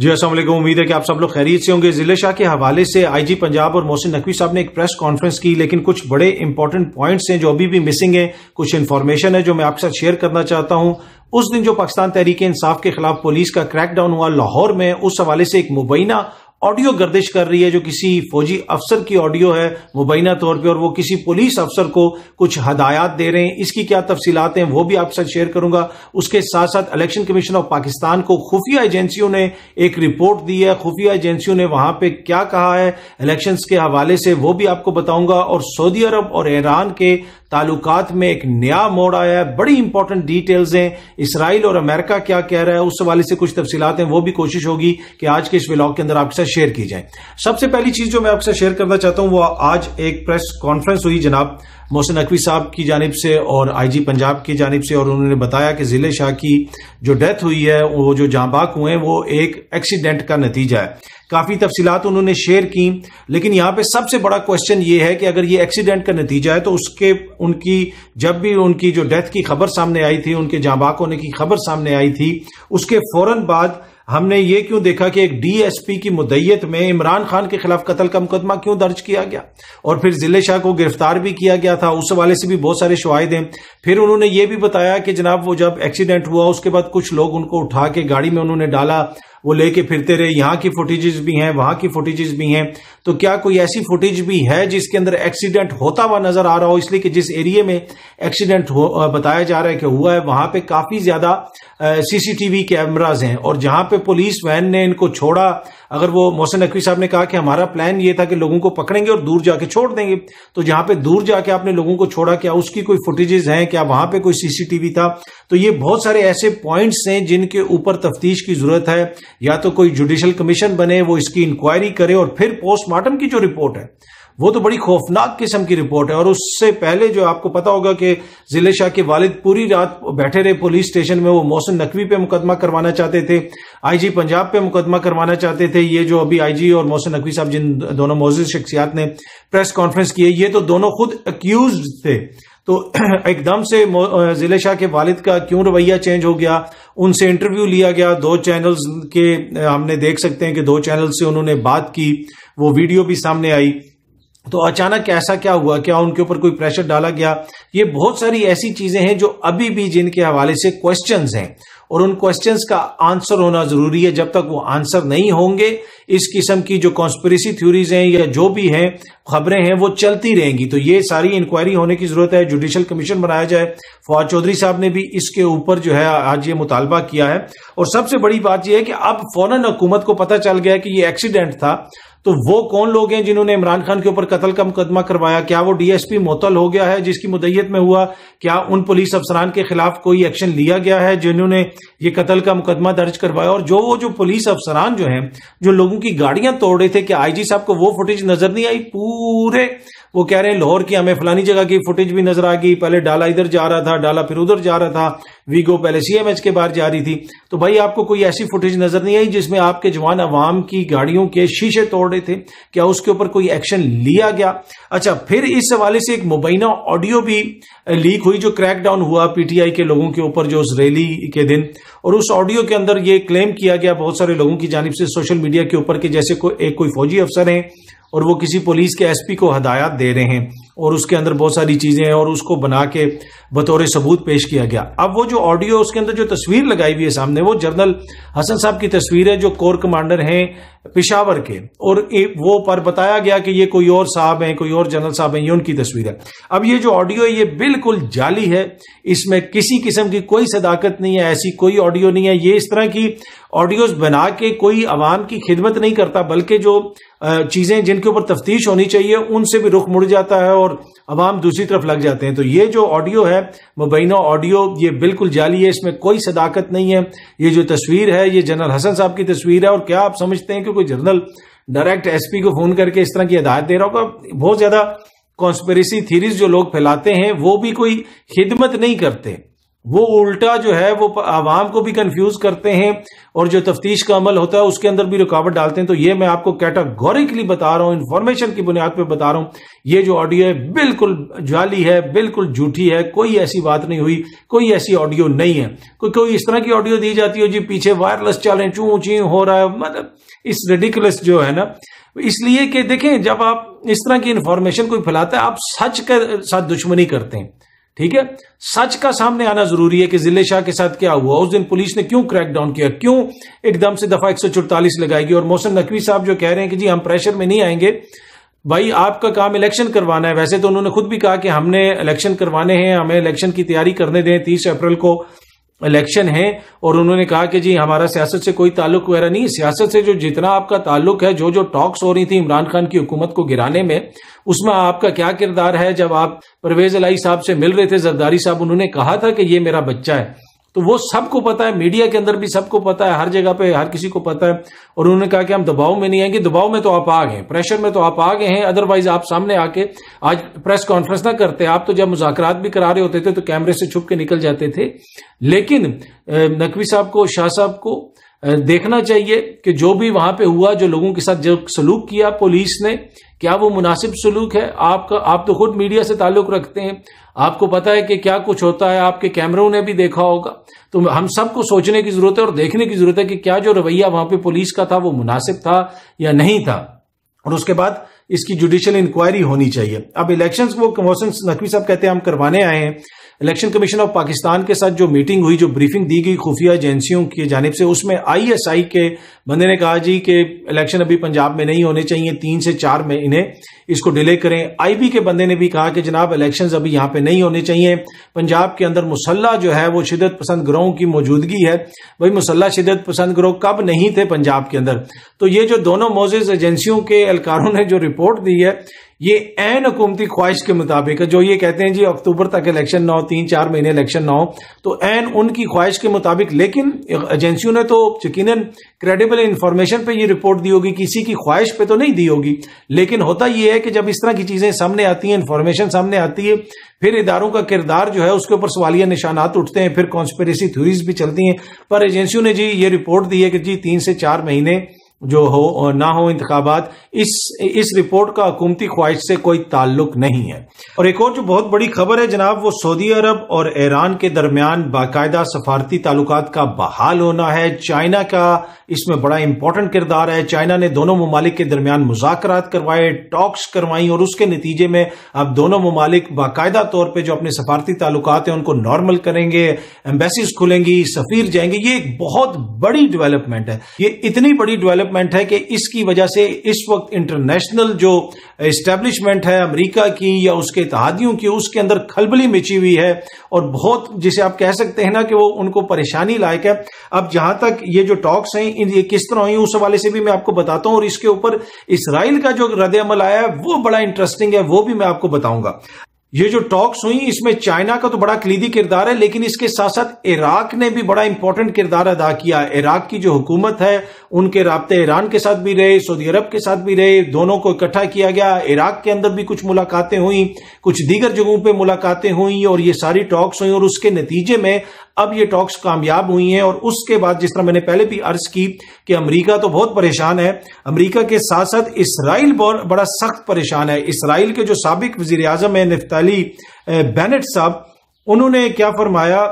जी असल उम्मीद है कि आप सब लोग खैरियत से होंगे जिले शाह के हवाले से आईजी पंजाब और मोहसिन नकवी साहब ने एक प्रेस कॉन्फ्रेंस की लेकिन कुछ बड़े इंपॉर्टेंट पॉइंट्स हैं जो अभी भी मिसिंग हैं कुछ इन्फॉर्मेशन है जो मैं आपके साथ शेयर करना चाहता हूं उस दिन जो पाकिस्तान तहरीक इंसाफ के खिलाफ पुलिस का क्रैकडाउन हुआ लाहौर में उस हवाले से एक मुबैना ऑडियो गर्दिश कर रही है जो किसी फौजी अफसर की ऑडियो है मुबैना तौर पे और वो किसी पुलिस अफसर को कुछ हदायत दे रहे हैं इसकी क्या तफसीलात हैं वो भी आपके साथ शेयर करूंगा उसके साथ साथ इलेक्शन कमीशन ऑफ पाकिस्तान को खुफिया एजेंसियों ने एक रिपोर्ट दी है खुफिया एजेंसियों ने वहां पर क्या कहा है इलेक्शन के हवाले से वो भी आपको बताऊंगा और सऊदी अरब और ईरान के ताल्लुकात में एक नया मोड़ आया है बड़ी इंपॉर्टेंट डिटेल्स हैं इसराइल और अमेरिका क्या कह रहा है उस हवाले से कुछ तफसीत हैं वो भी कोशिश होगी कि आज के इस ब्लॉग के अंदर आपके साथ शेयर की जाए सबसे पहली चीज जो मैं आपके साथ शेयर करना चाहता हूं वो आज एक प्रेस कॉन्फ्रेंस हुई जनाब मोहसिन नकवी साहब की जानब से और आई जी पंजाब की जानब से और उन्होंने बताया कि ज़िले शाह की जो डेथ हुई है वो जो जाँबाक हुए हैं वो एक एक्सीडेंट का नतीजा है काफ़ी तफसीत उन्होंने शेयर की लेकिन यहाँ पे सबसे बड़ा क्वेश्चन ये है कि अगर ये एक्सीडेंट का नतीजा है तो उसके उनकी जब भी उनकी जो डेथ की खबर सामने आई थी उनके जाँबाक होने की खबर सामने आई थी उसके फौरन बाद हमने ये क्यों देखा कि एक डीएसपी की मुदैयत में इमरान खान के खिलाफ कत्ल का मुकदमा क्यों दर्ज किया गया और फिर जिले शाह को गिरफ्तार भी किया गया था उस हवाले से भी बहुत सारे शवाहद हैं फिर उन्होंने ये भी बताया कि जनाब वो जब एक्सीडेंट हुआ उसके बाद कुछ लोग उनको उठा के गाड़ी में उन्होंने डाला वो लेके फिरते रहे यहाँ की फुटेजेस भी हैं वहां की फुटेजेस भी हैं तो क्या कोई ऐसी फुटेज भी है जिसके अंदर एक्सीडेंट होता हुआ नजर आ रहा हो इसलिए कि जिस एरिए में एक्सीडेंट बताया जा रहा है कि हुआ है वहां पे काफी ज्यादा सीसीटीवी कैमराज हैं और जहां पे पुलिस वैन ने इनको छोड़ा अगर वो मोहसिन नकवी साहब ने कहा कि हमारा प्लान ये था कि लोगों को पकड़ेंगे और दूर जाके छोड़ देंगे तो जहां पे दूर जाके आपने लोगों को छोड़ा क्या उसकी कोई फुटेजेस हैं क्या वहां पे कोई सीसीटीवी था तो ये बहुत सारे ऐसे पॉइंट्स हैं जिनके ऊपर तफ्तीश की जरूरत है या तो कोई जुडिशल कमीशन बने वो इसकी इंक्वायरी करे और फिर पोस्टमार्टम की जो रिपोर्ट है वो तो बड़ी खौफनाक किस्म की रिपोर्ट है और उससे पहले जो आपको पता होगा कि जिले शाह के वालिद पूरी रात बैठे रहे पुलिस स्टेशन में वो मोहसिन नकवी पे मुकदमा करवाना चाहते थे आईजी पंजाब पे मुकदमा करवाना चाहते थे ये जो अभी आईजी और मोहसिन नकवी साहब जिन दोनों मौजूद शख्सियात ने प्रेस कॉन्फ्रेंस की ये तो दोनों खुद अक्यूज थे तो एकदम से जिले शाह के वालिद का क्यों रवैया चेंज हो गया उनसे इंटरव्यू लिया गया दो चैनल्स के हमने देख सकते हैं कि दो चैनल से उन्होंने बात की वो वीडियो भी सामने आई तो अचानक ऐसा क्या हुआ क्या उनके ऊपर कोई प्रेशर डाला गया ये बहुत सारी ऐसी चीजें हैं जो अभी भी जिनके हवाले से क्वेश्चंस हैं और उन क्वेश्चंस का आंसर होना जरूरी है जब तक वो आंसर नहीं होंगे इस किस्म की जो कॉन्स्परेसी थ्योरीज हैं या जो भी हैं खबरें हैं वो चलती रहेंगी तो ये सारी इंक्वायरी होने की जरूरत है जुडिशल कमीशन बनाया जाए फवाद चौधरी साहब ने भी इसके ऊपर जो है आज ये मुतालबा किया है और सबसे बड़ी बात यह है कि अब फौरन हुकूमत को पता चल गया कि ये एक्सीडेंट था तो वो कौन लोग हैं जिन्होंने इमरान खान के ऊपर कत्ल का मुकदमा करवाया क्या वो डीएसपी मोतल हो गया है जिसकी मुदैयत में हुआ क्या उन पुलिस अफसरान के खिलाफ कोई एक्शन लिया गया है जिन्होंने ये कत्ल का मुकदमा दर्ज करवाया और जो वो जो पुलिस अफसरान जो हैं जो लोगों की गाड़ियां तोड़ रहे थे कि आईजी साहब को वो फुटेज नजर नहीं आई पूरे वो कह रहे हैं लाहौर की हमें फलानी जगह की फुटेज भी नजर आ गई पहले डाला इधर जा रहा था डाला फिर उधर जा रहा था वीगो पहले सीएमएच के बाहर जा रही थी तो भाई आपको कोई ऐसी फुटेज नजर नहीं आई जिसमें आपके जवान अवाम की गाड़ियों के शीशे तोड़ रहे थे क्या उसके ऊपर कोई एक्शन लिया गया अच्छा फिर इस हवाले से एक मुबैना ऑडियो भी लीक हुई जो क्रैकडाउन हुआ पीटीआई के लोगों के ऊपर जो उस रैली के दिन और उस ऑडियो के अंदर ये क्लेम किया गया बहुत सारे लोगों की जानब से सोशल मीडिया के ऊपर के जैसे को, एक कोई फौजी अफसर हैं और वो किसी पुलिस के एसपी को हदायत दे रहे हैं और उसके अंदर बहुत सारी चीज़ें हैं और उसको बना के बतौर सबूत पेश किया गया अब वो जो ऑडियो उसके अंदर जो तस्वीर लगाई हुई है सामने वो जनरल हसन साहब की तस्वीर है जो कोर कमांडर हैं पिशावर के और वो पर बताया गया कि ये कोई और साहब हैं कोई और जनरल साहब हैं ये उनकी तस्वीर है अब ये जो ऑडियो है ये बिल्कुल जाली है इसमें किसी किस्म की कोई सदाकत नहीं है ऐसी कोई ऑडियो नहीं है ये इस तरह की ऑडियोज बना के कोई आवाम की खिदमत नहीं करता बल्कि जो चीज़ें जिनके ऊपर तफ्तीश होनी चाहिए उनसे भी रुख मुड़ जाता है और आवाम दूसरी तरफ लग जाते हैं तो ये जो ऑडियो है मुबैना ऑडियो ये बिल्कुल जाली है इसमें कोई सदाकत नहीं है ये जो तस्वीर है ये जनरल हसन साहब की तस्वीर है और क्या आप समझते हैं कि कि कोई जनरल डायरेक्ट एसपी को फोन करके इस तरह की हिदायत दे रहा होगा बहुत ज्यादा कॉन्स्पेरिसी थीरीज जो लोग फैलाते हैं वो भी कोई खिदमत नहीं करते वो उल्टा जो है वो आवाम को भी कंफ्यूज करते हैं और जो तफ्तीश का अमल होता है उसके अंदर भी रुकावट डालते हैं तो ये मैं आपको कैटागोरिकली बता रहा हूं इन्फॉर्मेशन की बुनियाद पे बता रहा हूं ये जो ऑडियो है बिल्कुल जाली है बिल्कुल झूठी है कोई ऐसी बात नहीं हुई कोई ऐसी ऑडियो नहीं है कोई कोई इस तरह की ऑडियो दी जाती हो जी पीछे वायरलेस चल रहे चू ची हो रहा है मतलब इस रेडिकुलस जो है ना इसलिए कि देखें जब आप इस तरह की इंफॉर्मेशन कोई फैलाता है आप सच के साथ दुश्मनी करते हैं ठीक है सच का सामने आना जरूरी है कि जिले शाह के साथ क्या हुआ उस दिन पुलिस ने क्यों क्रैकडाउन किया क्यों एकदम से दफा एक लगाएगी और मोहसिन नकवी साहब जो कह रहे हैं कि जी हम प्रेशर में नहीं आएंगे भाई आपका काम इलेक्शन करवाना है वैसे तो उन्होंने खुद भी कहा कि हमने इलेक्शन करवाने हैं हमें इलेक्शन की तैयारी करने दें तीस अप्रैल को इलेक्शन है और उन्होंने कहा कि जी हमारा सियासत से कोई ताल्लुक वगैरह नहीं सियासत से जो जितना आपका ताल्लुक है जो जो टॉक्स हो रही थी इमरान खान की हुकूमत को गिराने में उसमें आपका क्या किरदार है जब आप परवेज अलाई साहब से मिल रहे थे जरदारी साहब उन्होंने कहा था कि ये मेरा बच्चा है तो वो सबको पता है मीडिया के अंदर भी सबको पता है हर जगह पे हर किसी को पता है और उन्होंने कहा कि हम दबाव में नहीं आएंगे दबाव में तो आप आ गए प्रेशर में तो आप आ गए हैं अदरवाइज आप सामने आके आज प्रेस कॉन्फ्रेंस ना करते आप तो जब मुजाकर भी करा रहे होते थे तो कैमरे से छुप के निकल जाते थे लेकिन नकवी साहब को शाह साहब को देखना चाहिए कि जो भी वहां पे हुआ जो लोगों के साथ जो सलूक किया पुलिस ने क्या वो मुनासिब सलूक है आपका आप तो खुद मीडिया से ताल्लुक़ रखते हैं आपको पता है कि क्या कुछ होता है आपके कैमरों ने भी देखा होगा तो हम सबको सोचने की ज़रूरत है और देखने की ज़रूरत है कि क्या जो रवैया वहां पे पुलिस का था वो मुनासिब था या नहीं था और उसके बाद इसकी जुडिशियल इंक्वायरी होनी चाहिए अब इलेक्शन वो मोहसिन नकवी साहब कहते हैं हम करवाने आए हैं इलेक्शन कमीशन ऑफ पाकिस्तान के साथ जो मीटिंग हुई जो ब्रीफिंग दी गई खुफिया एजेंसियों की जानब से उसमें आईएसआई के बंदे ने कहा जी कि इलेक्शन अभी पंजाब में नहीं होने चाहिए तीन से चार में इन्हें इसको डिले करें आईबी के बंदे ने भी कहा कि जनाब इलेक्शन अभी यहाँ पे नहीं होने चाहिए पंजाब के अंदर मुसल्ला जो है वो शिदत पसंद ग्रोहों की मौजूदगी है भाई मुसल्ला शिदत पसंद ग्रोह कब नहीं थे पंजाब के अंदर तो ये जो दोनों मोजिज एजेंसियों के एहलकारों ने जो रिपोर्ट दी है ये एन हुकूमती ख्वाहिश के मुताबिक है जो ये कहते हैं जी अक्टूबर तक इलेक्शन ना हो तीन चार महीने इलेक्शन ना हो तो एन उनकी ख्वाहिश के मुताबिक लेकिन एजेंसियों ने तो यकीन क्रेडिबल इंफॉर्मेशन पे ये रिपोर्ट दी होगी किसी की ख्वाहिश पे तो नहीं दी होगी लेकिन होता ये है कि जब इस तरह की चीजें सामने आती हैं इन्फॉर्मेशन सामने आती है फिर इदारों का किरदार जो है उसके ऊपर सवालिया निशानात उठते हैं फिर कॉन्स्पेरेसी थ्योरीज भी चलती हैं पर एजेंसियों ने जी ये रिपोर्ट दी है कि जी तीन से चार महीने जो हो और ना हो इंतबात इस इस रिपोर्ट का हुकूमती ख्वाहिश से कोई ताल्लुक नहीं है और एक और जो बहुत बड़ी खबर है जनाब वो सऊदी अरब और ईरान के दरमियान बाकायदा सफारती ताल्लुक का बहाल होना है चाइना का इसमें बड़ा इंपॉर्टेंट किरदार है चाइना ने दोनों ममालिक के दरमियान मुजाकर करवाए टॉक्स करवाई और उसके नतीजे में अब दोनों ममालिक बाकायदा तौर पर जो अपने सफारती ताल्लुक हैं उनको नॉर्मल करेंगे एम्बेसीज खुलेंगी सफीर जाएंगे ये एक बहुत बड़ी डेवलपमेंट है ये इतनी बड़ी डेवलपमेंट है कि इसकी वजह से इस वक्त इंटरनेशनल जो इस्टेब्लिशमेंट है अमरीका की या उसके इतिहादियों की उसके अंदर खलबली मिची हुई है और बहुत जिसे आप कह सकते हैं ना कि वो उनको परेशानी लायक है अब जहां तक ये जो टॉक्स हैं ये किस तरह हुई उस हवाले से भी मैं आपको बताता हूं और इसके ऊपर इसराइल का जो रद्द अमल आया है वो बड़ा इंटरेस्टिंग है वो भी मैं आपको बताऊंगा ये जो टॉक्स हुई इसमें चाइना का तो बड़ा क्लीदी किरदार है लेकिन इसके साथ साथ इराक ने भी बड़ा इंपॉर्टेंट किरदार अदा किया इराक की जो हुकूमत है उनके रबते ईरान के साथ भी रहे सऊदी अरब के साथ भी रहे दोनों को इकट्ठा किया गया इराक के अंदर भी कुछ मुलाकातें हुई कुछ दीगर जगहों पर मुलाकातें हुई और ये सारी टॉक्स हुई और उसके नतीजे में अब ये टॉक्स कामयाब हुई हैं और उसके बाद जिस तरह मैंने पहले भी अर्ज की कि अमेरिका तो बहुत परेशान है अमेरिका के साथ साथ इसराइल बड़ा सख्त परेशान है इसराइल के जो सबक वजीर आजम है निफ्ता अली बेनेट साहब उन्होंने क्या फरमाया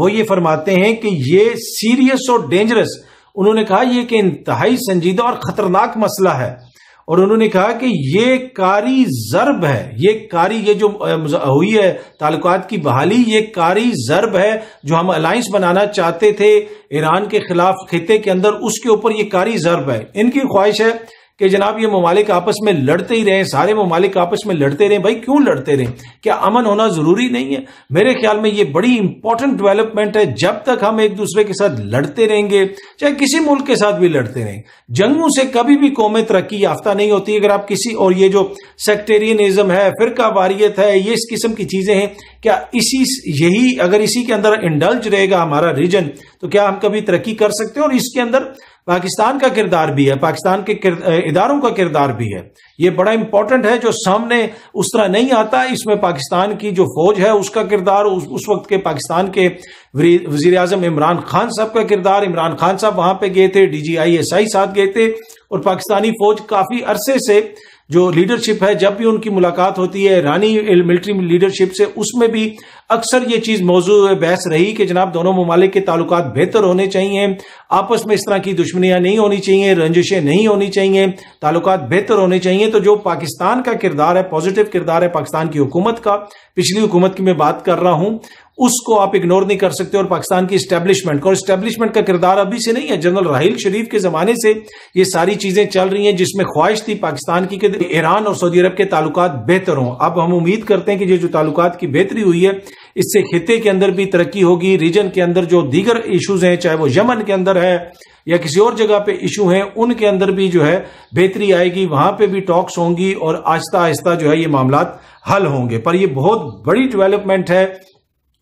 वो ये फरमाते हैं कि ये सीरियस और डेंजरस उन्होंने कहा यह कि इंतहाई संजीदा और खतरनाक मसला है और उन्होंने कहा कि ये कारी जरब है ये कारी ये जो हुई है ताल्लुकात की बहाली ये कारी जरब है जो हम अलायंस बनाना चाहते थे ईरान के खिलाफ खिते के अंदर उसके ऊपर ये कारी जरब है इनकी ख्वाहिश है कि जनाब ये ममालिक आपस में लड़ते ही रहें सारे ममालिक आपस में लड़ते रहें भाई क्यों लड़ते रहें क्या अमन होना ज़रूरी नहीं है मेरे ख्याल में ये बड़ी इंपॉर्टेंट डेवलपमेंट है जब तक हम एक दूसरे के साथ लड़ते रहेंगे चाहे किसी मुल्क के साथ भी लड़ते रहें जंगों से कभी भी कौमें तरक्की याफ्ता नहीं होती अगर आप किसी और ये जो सेक्टेरियनिज्म है फिरका वारियत है ये इस किस्म की चीज़ें हैं क्या इसी यही अगर इसी के अंदर इंडल्ज रहेगा हमारा रीजन तो क्या हम कभी तरक्की कर सकते हैं और इसके अंदर पाकिस्तान का किरदार भी है पाकिस्तान के इदारों का किरदार भी है ये बड़ा इंपॉर्टेंट है जो सामने उस तरह नहीं आता इसमें पाकिस्तान की जो फौज है उसका किरदार उस, उस वक्त के पाकिस्तान के वजीर अजम इमरान खान साहब का किरदार इमरान खान साहब वहां पे गए थे D G I S I साथ गए थे और पाकिस्तानी फौज काफी अरसे से जो लीडरशिप है जब भी उनकी मुलाकात होती है रानी मिलिट्री लीडरशिप से उसमें भी अक्सर ये चीज मौजू बहस रही कि जनाब दोनों ममालिक के ताल्लुक बेहतर होने चाहिए आपस में इस तरह की दुश्मनियां नहीं होनी चाहिए रंजिशें नहीं होनी चाहिए ताल्लुक बेहतर होने चाहिए तो जो पाकिस्तान का किरदार है पॉजिटिव किरदार है पाकिस्तान की हुकूमत का पिछली हुकूमत की मैं बात कर रहा हूं उसको आप इग्नोर नहीं कर सकते और पाकिस्तान की स्टैब्लिशमेंट और स्टैब्लिशमेंट का किरदार अभी से नहीं है जनरल राहिल शरीफ के जमाने से ये सारी चीजें चल रही हैं जिसमें ख्वाहिश थी पाकिस्तान की ईरान और सऊदी अरब के ताल्लुक बेहतर हों अब हम उम्मीद करते हैं कि ये जो ताल्लुक की बेहतरी हुई है इससे खिते के अंदर भी तरक्की होगी रीजन के अंदर जो दीगर इशूज हैं चाहे वो यमन के अंदर है या किसी और जगह पे इशू हैं उनके अंदर भी जो है बेहतरी आएगी वहां पे भी टॉक्स होंगी और आहिस्ता आहिस्ता जो है ये मामला हल होंगे पर यह बहुत बड़ी डेवलपमेंट है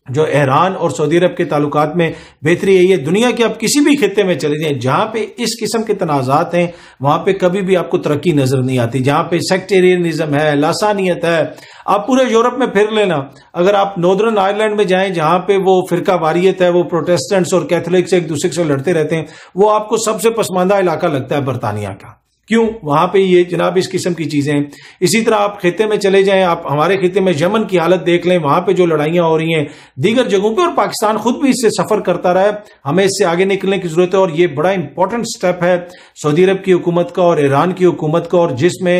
जो ईरान और सऊदी अरब के ताल्लुक में बेहतरी यही है दुनिया के आप किसी भी खत्े में चले जाएं जहां पे इस किस्म के तनाजात हैं वहां पे कभी भी आपको तरक्की नजर नहीं आती जहां पे सेक्टेरियनिज्म है लासानियत है आप पूरे यूरोप में फिर लेना अगर आप नॉर्दर्न आयरलैंड में जाएं जहां पे वो फिरका वारियत है वो प्रोटेस्टेंट्स और कैथोलिक्स एक दूसरे से लड़ते रहते हैं वो आपको सबसे पसमानदा इलाका लगता है बरतानिया का क्यों वहां पे ये जनाब इस किस्म की चीजें हैं इसी तरह आप खेते में चले जाएं आप हमारे खेते में यमन की हालत देख लें वहां पे जो लड़ाइयां हो रही हैं दीगर जगहों पे और पाकिस्तान खुद भी इससे सफर करता रहा है हमें इससे आगे निकलने की जरूरत है और ये बड़ा इंपॉर्टेंट स्टेप है सऊदी अरब की हुकूमत का और ईरान की हुकूमत का और जिसमें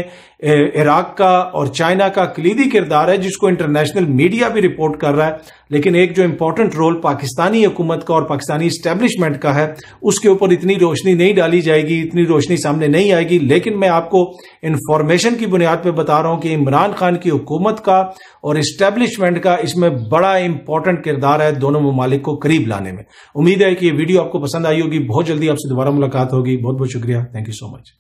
इराक का और चाइना का कलीदी किरदार है जिसको इंटरनेशनल मीडिया भी रिपोर्ट कर रहा है लेकिन एक जो इम्पोर्टेंट रोल पाकिस्तानी हुकूमत का और पाकिस्तानी इस्टेब्लिशमेंट का है उसके ऊपर इतनी रोशनी नहीं डाली जाएगी इतनी रोशनी सामने नहीं आएगी लेकिन मैं आपको इन्फॉर्मेशन की बुनियाद पर बता रहा हूं कि इमरान खान की हुकूमत का और इस्टेब्लिशमेंट का इसमें बड़ा इंपॉर्टेंट किरदार है दोनों ममालिक को करीब लाने में उम्मीद है कि ये वीडियो आपको पसंद आई होगी बहुत जल्दी आपसे दोबारा मुलाकात होगी बहुत बहुत शुक्रिया थैंक यू सो मच